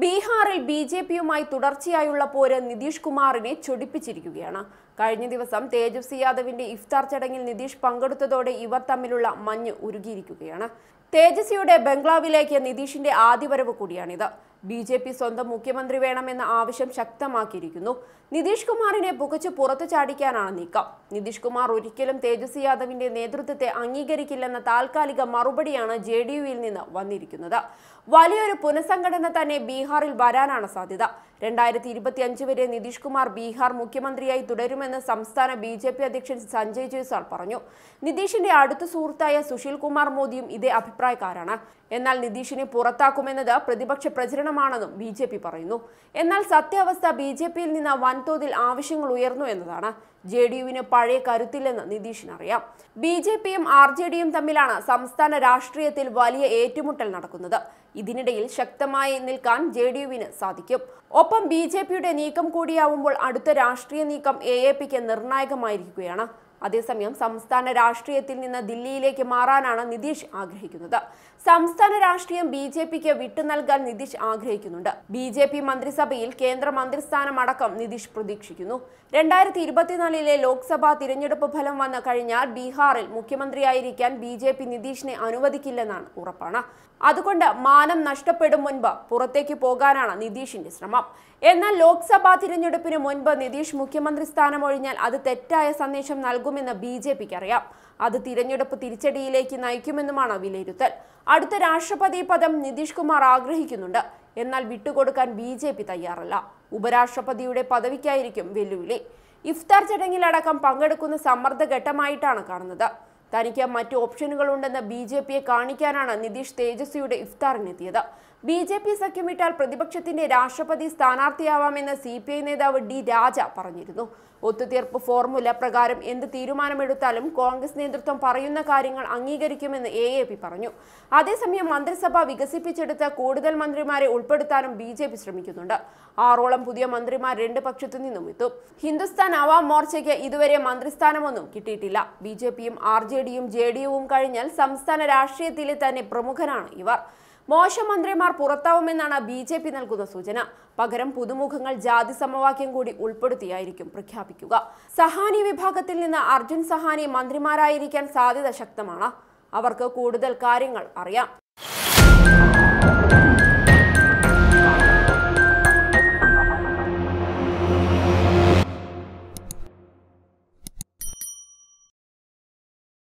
ബീഹാറിൽ B J പിയുമായി തുടർച്ചയായുള്ള പോര് നിതീഷ് കുമാറിനെ ചൊടിപ്പിച്ചിരിക്കുകയാണ് കഴിഞ്ഞ ദിവസം തേജസ്വി യാദവിന്റെ ഇഫ്താർ ചടങ്ങിൽ നിതീഷ് പങ്കെടുത്തതോടെ ഇവർ തമ്മിലുള്ള മഞ്ഞ് ഉരുകിയിരിക്കുകയാണ് തേജസ്വിയുടെ ബംഗ്ലാവിലേക്ക് നിതീഷിന്റെ വരവ് കൂടിയാണിത് ബി ജെ പി സ്വന്തം മുഖ്യമന്ത്രി വേണമെന്ന ആവശ്യം ശക്തമാക്കിയിരിക്കുന്നു നിതീഷ് കുമാറിനെ പുകച്ച് പുറത്തു ചാടിക്കാനാണ് നീക്കം നിതീഷ് കുമാർ ഒരിക്കലും തേജസ്വി യാദവിന്റെ നേതൃത്വത്തെ അംഗീകരിക്കില്ലെന്ന താൽക്കാലിക മറുപടിയാണ് ജെ ഡി യുവിൽ നിന്ന് വന്നിരിക്കുന്നത് വലിയൊരു പുനഃസംഘടന തന്നെ ബീഹാറിൽ വരാനാണ് സാധ്യത രണ്ടായിരത്തി ഇരുപത്തി അഞ്ച് വരെ നിതീഷ് കുമാർ ബീഹാർ മുഖ്യമന്ത്രിയായി തുടരുമെന്ന് സംസ്ഥാന ബി ജെ പി അധ്യക്ഷൻ സഞ്ജയ് ജയ്സ്വാൾ പറഞ്ഞു നിതീഷിന്റെ അടുത്ത സുഹൃത്തായ സുശീൽ കുമാർ മോദിയും ഇതേ അഭിപ്രായക്കാരാണ് എന്നാൽ നിതീഷിനെ പുറത്താക്കുമെന്നത് പ്രതിപക്ഷ പ്രചരണമാണെന്നും ബി പറയുന്നു എന്നാൽ സത്യാവസ്ഥ ബി നിന്ന് വൻതോതിൽ ആവശ്യങ്ങൾ ഉയർന്നു എന്നതാണ് ജെ ഡി യുവിന് പഴയ കരുത്തില്ലെന്ന് നിതീഷിനറിയാം ബി ജെ പിയും ആർ ജെ ഡിയും തമ്മിലാണ് സംസ്ഥാന രാഷ്ട്രീയത്തിൽ വലിയ ഏറ്റുമുട്ടൽ നടക്കുന്നത് ഇതിനിടയിൽ ശക്തമായി നിൽക്കാൻ ജെ ഡി യുവിന് സാധിക്കും ഒപ്പം ബി ജെ പിയുടെ നീക്കം കൂടിയാവുമ്പോൾ അടുത്ത രാഷ്ട്രീയ നീക്കം എ എ പിക്ക് നിർണായകമായിരിക്കുകയാണ് അതേസമയം സംസ്ഥാന രാഷ്ട്രീയത്തിൽ നിന്ന് ദില്ലിയിലേക്ക് മാറാനാണ് നിതീഷ് ആഗ്രഹിക്കുന്നത് സംസ്ഥാന രാഷ്ട്രീയം ബി ജെ പിക്ക് വിട്ടു നൽകാൻ നിതീഷ് ആഗ്രഹിക്കുന്നുണ്ട് ബി ജെ പി മന്ത്രിസഭയിൽ കേന്ദ്ര മന്ത്രിസ്ഥാനം അടക്കം നിതീഷ് പ്രതീക്ഷിക്കുന്നു രണ്ടായിരത്തി ഇരുപത്തിനാലിലെ ലോക്സഭാ തിരഞ്ഞെടുപ്പ് ഫലം വന്നു കഴിഞ്ഞാൽ ബീഹാറിൽ മുഖ്യമന്ത്രിയായിരിക്കാൻ ബി ജെ പി നിതീഷിനെ അനുവദിക്കില്ലെന്നാണ് ഉറപ്പാണ് അതുകൊണ്ട് മാനം നഷ്ടപ്പെടും മുൻപ് പുറത്തേക്ക് പോകാനാണ് നിതീഷിന്റെ ശ്രമം എന്നാൽ ലോക്സഭാ തിരഞ്ഞെടുപ്പിന് മുൻപ് നിതീഷ് മുഖ്യമന്ത്രി സ്ഥാനം ഒഴിഞ്ഞാൽ അത് തെറ്റായ സന്ദേശം നൽകും പോകുമെന്ന് ബി ജെ പിക്ക് അറിയാം അത് തിരഞ്ഞെടുപ്പ് തിരിച്ചടിയിലേക്ക് നയിക്കുമെന്നുമാണ് വിലയിരുത്തൽ അടുത്ത രാഷ്ട്രപതി പദം നിതീഷ് കുമാർ ആഗ്രഹിക്കുന്നുണ്ട് എന്നാൽ വിട്ടുകൊടുക്കാൻ ബി ജെ പി തയ്യാറല്ല ഉപരാഷ്ട്രപതിയുടെ പദവിക്കായിരിക്കും വെല്ലുവിളി ഇഫ്താർ ചടങ്ങിലടക്കം പങ്കെടുക്കുന്ന സമ്മർദ്ദ ഘട്ടമായിട്ടാണ് കാണുന്നത് തനിക്ക് മറ്റു ഓപ്ഷനുകളുണ്ടെന്ന് ബി ജെ പിയെ കാണിക്കാനാണ് നിതീഷ് തേജസ്വിയുടെ ഇഫ്താറിനെത്തിയത് ബി ജെ പി സഖ്യമിട്ടാൽ പ്രതിപക്ഷത്തിന്റെ രാഷ്ട്രപതി സ്ഥാനാർത്ഥിയാവാമെന്ന് സി പി ഐ നേതാവ് ഡി രാജ പറഞ്ഞിരുന്നു ഒത്തുതീർപ്പ് ഫോർമുല പ്രകാരം എന്ത് തീരുമാനമെടുത്താലും കോൺഗ്രസ് നേതൃത്വം പറയുന്ന കാര്യങ്ങൾ അംഗീകരിക്കുമെന്ന് എ എ പി പറഞ്ഞു അതേസമയം മന്ത്രിസഭ വികസിപ്പിച്ചെടുത്ത കൂടുതൽ മന്ത്രിമാരെ ഉൾപ്പെടുത്താനും ബി ജെ പി ശ്രമിക്കുന്നുണ്ട് ആറോളം പുതിയ മന്ത്രിമാർ രണ്ട് പക്ഷത്തു നിന്നും എത്തും ഹിന്ദുസ്ഥാൻ അവാം മോർച്ചയ്ക്ക് ഇതുവരെ മന്ത്രിസ്ഥാനമൊന്നും കിട്ടിയിട്ടില്ല ബി ജെ പിയും ആർ ജെ ഡിയും ജെ ഡി യുവും കഴിഞ്ഞാൽ സംസ്ഥാന രാഷ്ട്രീയത്തിലെ തന്നെ പ്രമുഖനാണ് ഇവർ മോശം മന്ത്രിമാർ പുറത്താവുമെന്നാണ് ബി ജെ പി നൽകുന്ന സൂചന പകരം പുതുമുഖങ്ങൾ ജാതി സമവാക്യം കൂടി ഉൾപ്പെടുത്തിയായിരിക്കും പ്രഖ്യാപിക്കുക സഹാനി വിഭാഗത്തിൽ നിന്ന് അർജുൻ സഹാനി മന്ത്രിമാരായിരിക്കാൻ സാധ്യത ശക്തമാണ് അവർക്ക് കൂടുതൽ കാര്യങ്ങൾ അറിയാം